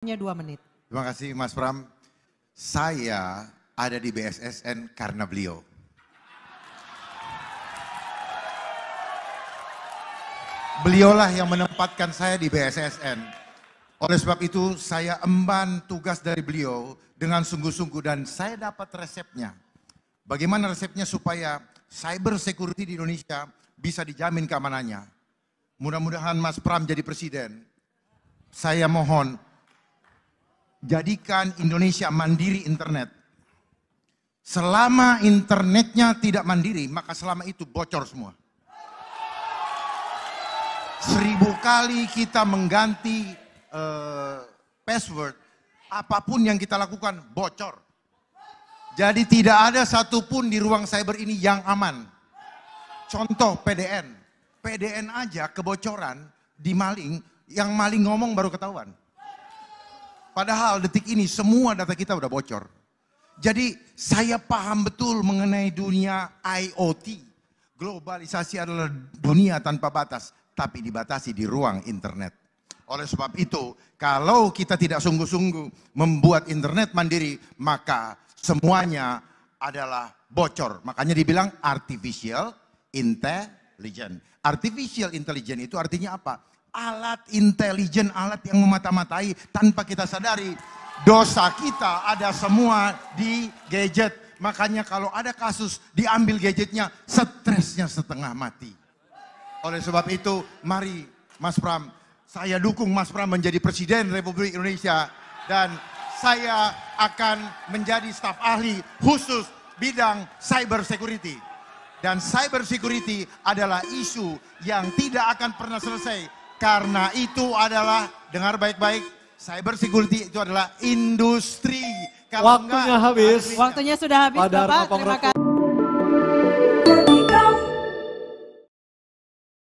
Hanya dua menit. Terima kasih Mas Pram. Saya ada di BSSN karena beliau. Beliaulah yang menempatkan saya di BSSN. Oleh sebab itu saya emban tugas dari beliau dengan sungguh-sungguh dan saya dapat resepnya. Bagaimana resepnya supaya cyber security di Indonesia bisa dijamin keamanannya. Mudah-mudahan Mas Pram jadi presiden. Saya mohon jadikan Indonesia mandiri internet. Selama internetnya tidak mandiri, maka selama itu bocor semua. Seribu kali kita mengganti uh, password, apapun yang kita lakukan bocor. Jadi tidak ada satupun di ruang cyber ini yang aman. Contoh PDN. PDN aja kebocoran di maling, yang maling ngomong baru ketahuan. Padahal detik ini semua data kita udah bocor. Jadi saya paham betul mengenai dunia IoT. Globalisasi adalah dunia tanpa batas, tapi dibatasi di ruang internet. Oleh sebab itu, kalau kita tidak sungguh-sungguh membuat internet mandiri, maka semuanya adalah bocor. Makanya dibilang artificial intelligence. Artificial intelligence itu artinya apa? alat intelijen, alat yang memata-matai tanpa kita sadari. Dosa kita ada semua di gadget. Makanya kalau ada kasus diambil gadgetnya, stresnya setengah mati. Oleh sebab itu, mari Mas Pram, saya dukung Mas Pram menjadi Presiden Republik Indonesia. Dan saya akan menjadi staf ahli khusus bidang cyber security. Dan cyber security adalah isu yang tidak akan pernah selesai karena itu adalah, dengar baik-baik, cyber security itu adalah industri. Kalau Waktunya enggak, habis. Waktunya sudah habis, Bapak. Terima kasih.